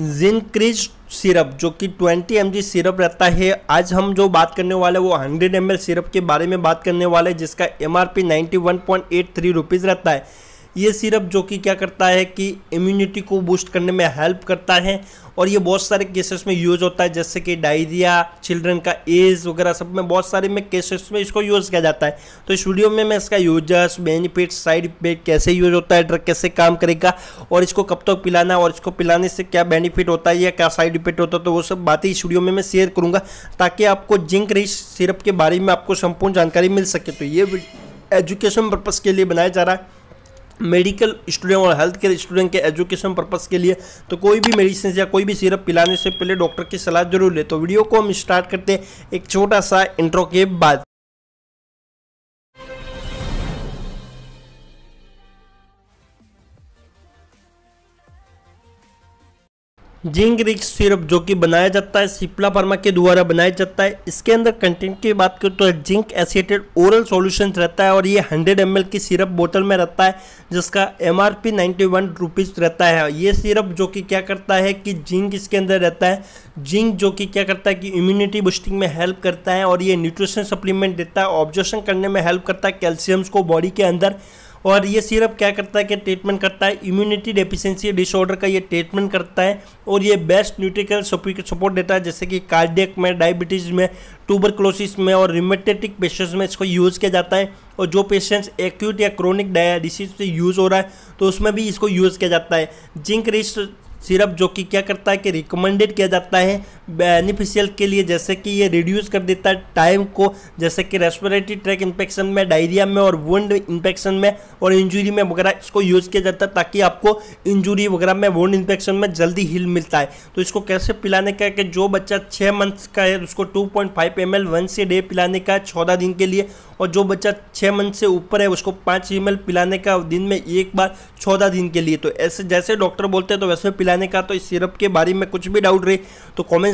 जिंक्रीज syrup जो कि 20 M syrup रहता है आज हम जो बात करने वाले वो 100 एम सिरप के बारे में बात करने वाले जिसका एम आर पी रहता है ये सिरप जो कि क्या करता है कि इम्यूनिटी को बूस्ट करने में हेल्प करता है और ये बहुत सारे केसेस में यूज होता है जैसे कि डायरिया चिल्ड्रन का एज वगैरह सब में बहुत सारे में केसेस में इसको यूज़ किया जाता है तो इस वीडियो में मैं इसका यूजर्स बेनिफिट्स साइड इफेक्ट कैसे यूज होता है ड्रग कैसे काम करेगा और इसको कब तक तो पिलाना और इसको पिलाने से क्या बेनिफिट होता है या क्या साइड इफेक्ट होता है तो वो सब बातें इस वीडियो में मैं शेयर करूँगा ताकि आपको जिंक रिच सिरप के बारे में आपको संपूर्ण जानकारी मिल सके तो ये एजुकेशन पर्पज़ के लिए बनाया जा रहा है मेडिकल स्टूडेंट और हेल्थ केयर स्टूडेंट के एजुकेशन पर्पज़ के लिए तो कोई भी मेडिसिन या कोई भी सिरप पिलाने से पहले डॉक्टर की सलाह जरूर ले तो वीडियो को हम स्टार्ट करते हैं एक छोटा सा इंट्रो के बाद जिंक रिच सिरप जो कि बनाया जाता है सिप्ला फार्मा के द्वारा बनाया जाता है इसके अंदर कंटेंट की बात करें तो जिंक एसिडेड ओरल सॉल्यूशन रहता है और ये 100 एम की सिरप बोतल में रहता है जिसका एम आर पी रहता है ये सिरप जो कि क्या करता है कि जिंक इसके अंदर रहता है जिंक जो कि क्या करता है कि इम्यूनिटी बूस्टिंग में हेल्प करता है और ये न्यूट्रिशन सप्लीमेंट देता है ऑब्जर्शन करने में हेल्प करता है कैल्शियम्स को बॉडी के अंदर और ये सिरप क्या करता है कि ट्रीटमेंट करता है इम्यूनिटी डेफिशिएंसी डिसऑर्डर का ये ट्रीटमेंट करता है और ये बेस्ट न्यूट्रिकल सपोर्ट देता है जैसे कि कार्डियक में डायबिटीज़ में ट्यूबरक्लोसिस में और रिमेटेटिक पेशेंट्स में इसको यूज़ किया जाता है और जो पेशेंट्स एक्यूट या क्रोनिक डिसीज से यूज़ हो रहा है तो उसमें भी इसको यूज़ किया जाता है जिंक रिस्ट सिरप जो कि क्या करता है कि रिकमेंडेड किया जाता है बेनिफिशियल के लिए जैसे कि ये रिड्यूस कर देता है टाइम को जैसे कि रेस्पिरेटरी ट्रैक इन्फेक्शन में डायरिया में और वुंड इन्फेक्शन में और इंजरी में वगैरह इसको यूज़ किया जाता है ताकि आपको इंजुरी वगैरह में वुंड इन्फेक्शन में जल्दी हील मिलता है तो इसको कैसे पिलाने का है कि जो बच्चा छः मंथ्स का है उसको two point five ML one वन से डे पिलाने का है चौदह दिन के लिए और जो बच्चा छः मंथ से ऊपर है उसको पाँच एम एल पिलाने का दिन में एक बार चौदह दिन के लिए तो ऐसे जैसे डॉक्टर बोलते हैं तो वैसे पिलाने का तो इस सिरप के बारे में कुछ भी डाउट रहे तो कॉमेंट